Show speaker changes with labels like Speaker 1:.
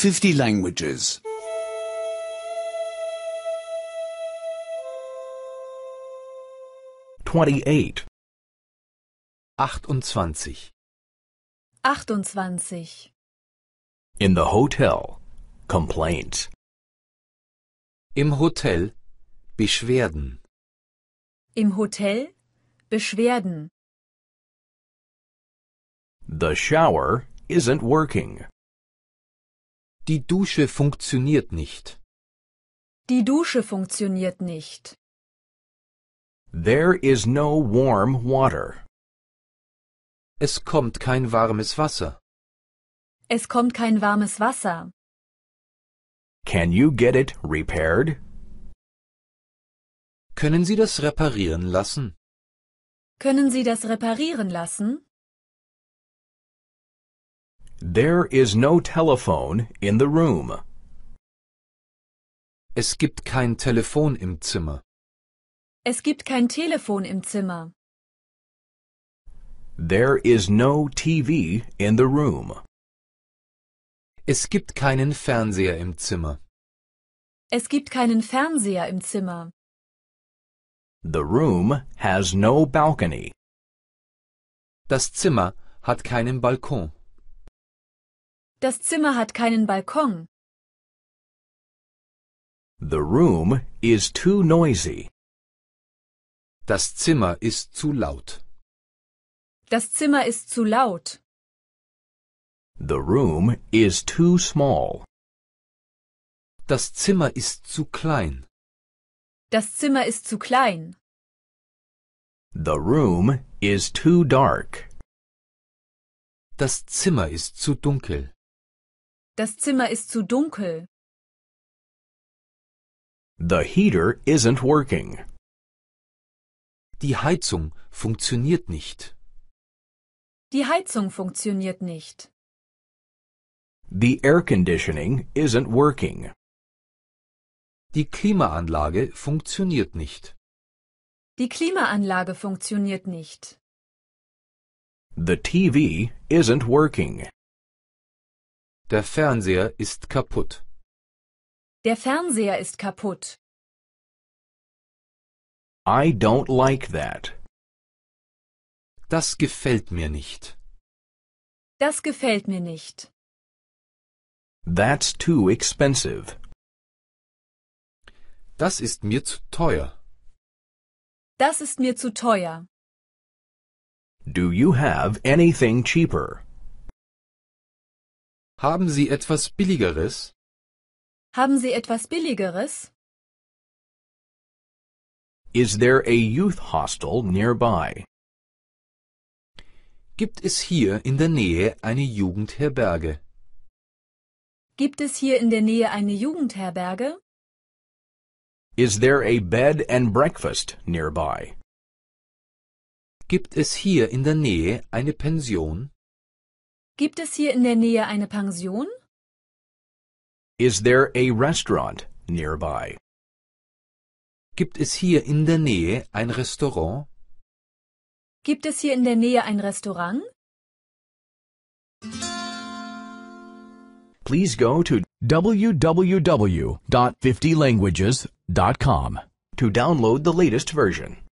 Speaker 1: 50 languages. Twenty-eight. 28.
Speaker 2: 28.
Speaker 1: In the hotel. complaint. Im Hotel. Beschwerden.
Speaker 2: Im Hotel. Beschwerden.
Speaker 1: The shower isn't working. Die Dusche funktioniert nicht.
Speaker 2: Die Dusche funktioniert nicht.
Speaker 1: There is no warm water. Es kommt kein warmes Wasser.
Speaker 2: Es kommt kein warmes Wasser.
Speaker 1: Can you get it repaired? Können Sie das reparieren lassen?
Speaker 2: Können Sie das reparieren lassen?
Speaker 1: There is no telephone in the room. Es gibt kein Telefon im Zimmer.
Speaker 2: Es gibt kein Telefon im Zimmer.
Speaker 1: There is no TV in the room. Es gibt keinen Fernseher im Zimmer.
Speaker 2: Es gibt keinen Fernseher im Zimmer.
Speaker 1: The room has no balcony. Das Zimmer hat keinen Balkon.
Speaker 2: Das Zimmer hat keinen Balkon.
Speaker 1: The room is too noisy. Das Zimmer ist zu laut.
Speaker 2: Das Zimmer ist zu laut.
Speaker 1: The room is too small. Das Zimmer ist zu klein.
Speaker 2: Das Zimmer ist zu klein.
Speaker 1: The room is too dark. Das Zimmer ist zu dunkel.
Speaker 2: Das Zimmer ist zu dunkel.
Speaker 1: The heater isn't working. Die Heizung funktioniert nicht.
Speaker 2: Die Heizung funktioniert nicht.
Speaker 1: The air conditioning isn't working. Die Klimaanlage funktioniert nicht.
Speaker 2: Die Klimaanlage funktioniert nicht.
Speaker 1: The TV isn't working. Der Fernseher ist kaputt.
Speaker 2: Der Fernseher ist kaputt.
Speaker 1: I don't like that. Das gefällt mir nicht.
Speaker 2: Das gefällt mir nicht.
Speaker 1: That's too expensive. Das ist mir zu teuer.
Speaker 2: Das ist mir zu teuer.
Speaker 1: Do you have anything cheaper? Haben Sie etwas Billigeres?
Speaker 2: Haben Sie etwas Billigeres?
Speaker 1: Is there a youth hostel nearby? Gibt es hier in der Nähe eine Jugendherberge?
Speaker 2: Gibt es hier in der Nähe eine Jugendherberge?
Speaker 1: Is there a bed and breakfast nearby? Gibt es hier in der Nähe eine Pension?
Speaker 2: Gibt es hier in der Nähe eine Pension?
Speaker 1: Is there a restaurant nearby? Gibt es hier in der Nähe ein Restaurant?
Speaker 2: Gibt es hier in der Nähe ein Restaurant?
Speaker 1: Please go to www.50languages.com to download the latest version.